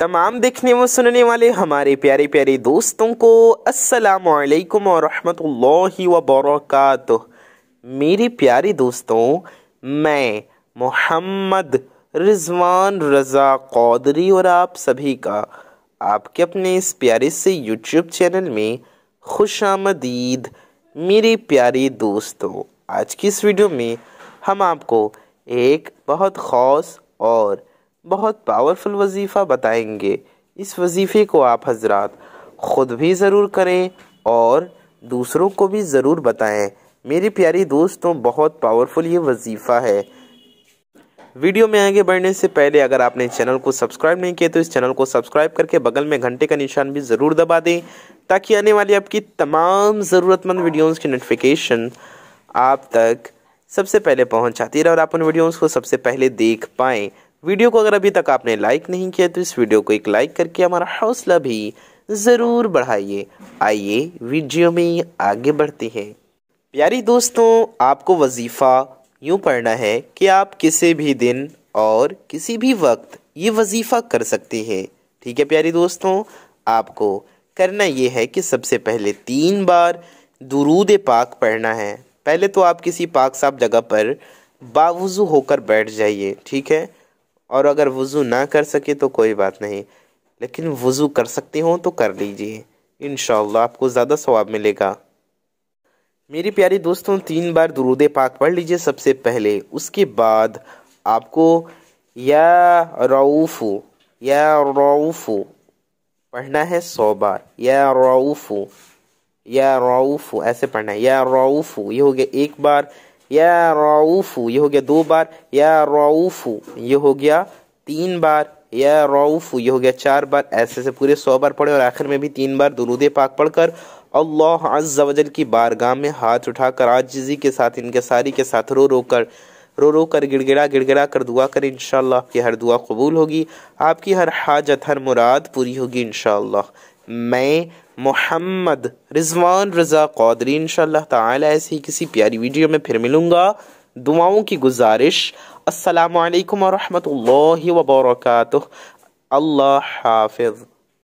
तमाम देखने व सुनने वाले हमारे प्यारे प्यारे दोस्तों को असलकम वरम वर्क मेरे प्यारे दोस्तों मैं मोहम्मद रिजवान रज़ा कौदरी और आप सभी का आपके अपने इस प्यारे से यूट्यूब चैनल में खुश आमदीद मेरे प्यारे दोस्तों आज की इस वीडियो में हम आपको एक बहुत ख़ास और बहुत पावरफुल वजीफ़ा बताएंगे इस वजीफ़े को आप हजरात ख़ुद भी ज़रूर करें और दूसरों को भी ज़रूर बताएं मेरे प्यारे दोस्तों बहुत पावरफुल ये वजीफ़ा है वीडियो में आगे बढ़ने से पहले अगर आपने चैनल को सब्सक्राइब नहीं किया तो इस चैनल को सब्सक्राइब करके बगल में घंटे का निशान भी ज़रूर दबा दें ताकि आने वाली आपकी तमाम ज़रूरतमंद वीडियोज़ की नोटिफिकेशन आप तक सबसे पहले पहुंच जाती रहे और आप उन वीडियोज़ को सबसे पहले देख पाएँ वीडियो को अगर अभी तक आपने लाइक नहीं किया तो इस वीडियो को एक लाइक करके हमारा हौसला भी ज़रूर बढ़ाइए आइए वीडियो में आगे बढ़ते हैं प्यारी दोस्तों आपको वजीफ़ा यूँ पढ़ना है कि आप किसी भी दिन और किसी भी वक्त ये वजीफ़ा कर सकते हैं ठीक है प्यारी दोस्तों आपको करना ये है कि सबसे पहले तीन बार दुरूद पाक पढ़ना है पहले तो आप किसी पाक साहब जगह पर बावजू होकर बैठ जाइए ठीक है और अगर वज़ू ना कर सके तो कोई बात नहीं लेकिन वज़ू कर सकते हो तो कर लीजिए इन आपको ज़्यादा स्वाब मिलेगा मेरी प्यारी दोस्तों तीन बार दरूद पाक पढ़ लीजिए सबसे पहले उसके बाद आपको या रऊफ़ या रऊफ़ पढ़ना है सौ बार या रऊफ़ या रऊफ़ ऐसे पढ़ना है या रऊफ़ ये हो गया एक बार या रऊफ़ु ये हो गया दो बार या रऊफ़ु ये हो गया तीन बार या रऊफ़ु ये हो गया चार बार ऐसे से पूरे सौ बार पढ़े और आखिर में भी तीन बार दुरूद पाक पढ़कर अल्लाह अज्जावजल की बारगाह में हाथ उठाकर आजिजी के साथ इनके सारी के साथ रो रो कर रो रो कर गिड़गिड़ा गिड़गिड़ा कर दुआ करें इन आपकी हर दुआ कबूल होगी आपकी हर हाजत हर मुराद पूरी होगी इन मैं मोहम्मद रिजवान रज़ा कौदरी इन ताला ऐसी किसी प्यारी वीडियो में फिर मिलूँगा दुआओं की गुजारिश असलकम वरहमल वर्क अल्लाह हाफिज़